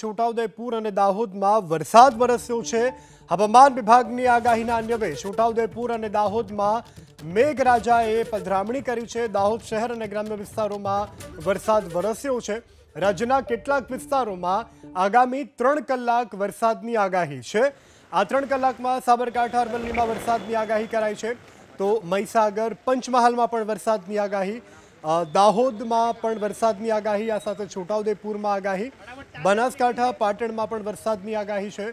છોટાઉદેપુર અને દાહોદમાં વરસાદ વરસ્યો છે હવામાન વિભાગની આગાહીના અન્વયે છોટાઉદેપુર અને દાહોદમાં મેઘરાજાએ પધરામણી કરી છે દાહોદ શહેર અને ગ્રામ્ય વિસ્તારોમાં વરસાદ વરસ્યો છે રાજ્યના કેટલાક વિસ્તારોમાં આગામી ત્રણ કલાક વરસાદની આગાહી છે આ ત્રણ કલાકમાં સાબરકાંઠા અરવલ્લીમાં વરસાદની આગાહી કરાઈ છે તો મહીસાગર પંચમહાલમાં પણ વરસાદની આગાહી દાહોદમાં પણ વરસાદની આગાહી આ સાથે છોટાઉદેપુરમાં આગાહી બનાસકાંઠા પાટણમાં પણ વરસાદની આગાહી છે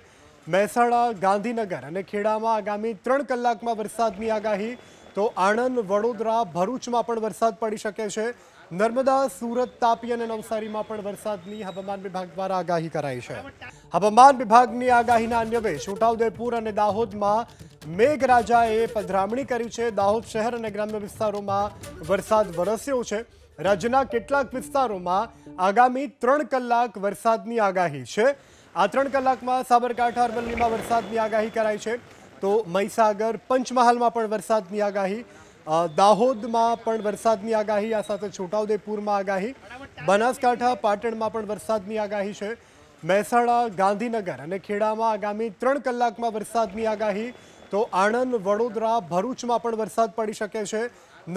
મહેસાણા ગાંધીનગર અને ખેડામાં આગામી ત્રણ કલાકમાં વરસાદની આગાહી તો આણંદ વડોદરા ભરૂચમાં પણ વરસાદ પડી શકે છે નર્મદા સુરત તાપી અને નવસારીમાં પણ વરસાદની હવામાન વિભાગ દ્વારા આગાહી કરાઈ છે હવામાન વિભાગની આગાહીના અન્વયે છોટાઉદેપુર અને દાહોદમાં મેઘરાજાએ પધરામણી કરી છે દાહોદ શહેર અને ગ્રામ્ય વિસ્તારોમાં વરસાદ વરસ્યો છે રાજ્યના કેટલાક વિસ્તારોમાં આગામી ત્રણ કલાક વરસાદની આગાહી છે આ ત્રણ કલાકમાં સાબરકાંઠા અરવલ્લીમાં વરસાદની આગાહી કરાઈ છે તો મહીસાગર પંચમહાલમાં પણ વરસાદની આગાહી દાહોદમાં પણ વરસાદની આગાહી આ સાથે છોટાઉદેપુરમાં આગાહી બનાસકાંઠા પાટણમાં પણ વરસાદની આગાહી છે મહેસાણા ગાંધીનગર અને ખેડામાં આગામી ત્રણ કલાકમાં વરસાદની આગાહી તો આણંદ વડોદરા ભરૂચમાં પણ વરસાદ પડી શકે છે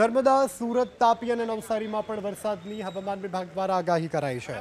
નર્મદા સુરત તાપી અને નવસારીમાં પણ વરસાદની હવામાન વિભાગ દ્વારા આગાહી કરાઈ છે